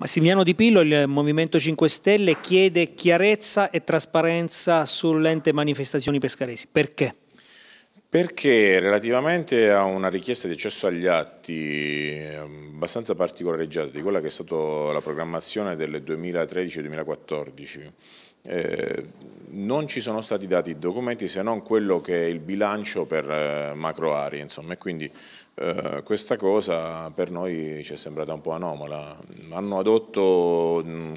Massimiliano Di Pillo, il Movimento 5 Stelle, chiede chiarezza e trasparenza sull'ente manifestazioni pescaresi. Perché? Perché relativamente a una richiesta di accesso agli atti ehm, abbastanza particolareggiata di quella che è stata la programmazione del 2013-2014, eh, non ci sono stati dati documenti se non quello che è il bilancio per eh, macro aree, insomma, e quindi eh, questa cosa per noi ci è sembrata un po' anomala. Hanno adotto mh,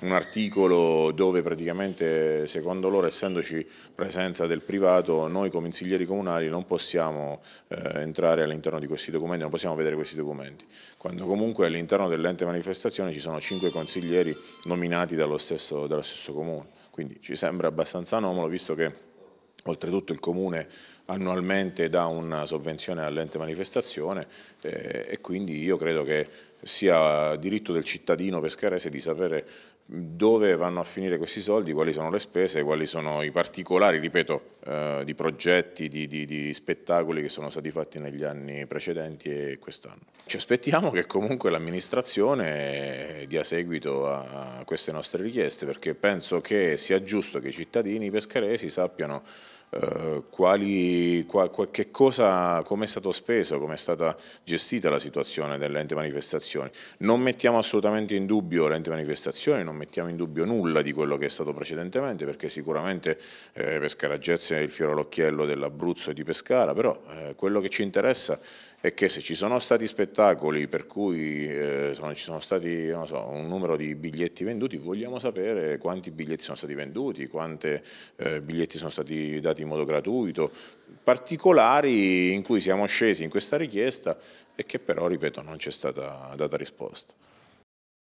un articolo dove praticamente, secondo loro, essendoci presenza del privato, noi come consiglieri comunali non possiamo eh, entrare all'interno di questi documenti, non possiamo vedere questi documenti, quando comunque all'interno dell'ente manifestazione ci sono cinque consiglieri nominati dallo stesso, dallo stesso comune. Quindi ci sembra abbastanza anomalo visto che Oltretutto il Comune annualmente dà una sovvenzione all'ente manifestazione eh, e quindi io credo che sia diritto del cittadino pescarese di sapere dove vanno a finire questi soldi, quali sono le spese, quali sono i particolari, ripeto, eh, di progetti, di, di, di, spettacoli che sono stati fatti negli anni precedenti e quest'anno. Ci aspettiamo che comunque l'amministrazione dia seguito a queste nostre richieste perché penso che sia giusto che i cittadini pescaresi sappiano eh, quali, qua, che cosa, come è stato speso, come è stata gestita la situazione dell'ente manifestazione. Non mettiamo assolutamente in dubbio l'ente manifestazione, non mettiamo in dubbio nulla di quello che è stato precedentemente, perché sicuramente eh, Pescara Jazz è il fiore all'occhiello dell'Abruzzo e di Pescara, però eh, quello che ci interessa è che se ci sono stati spettacoli per cui eh, sono, ci sono stati so, un numero di biglietti venduti, vogliamo sapere quanti biglietti sono stati venduti, quanti eh, biglietti sono stati dati presentati in modo gratuito, particolari in cui siamo scesi in questa richiesta e che però, ripeto, non c'è stata data risposta.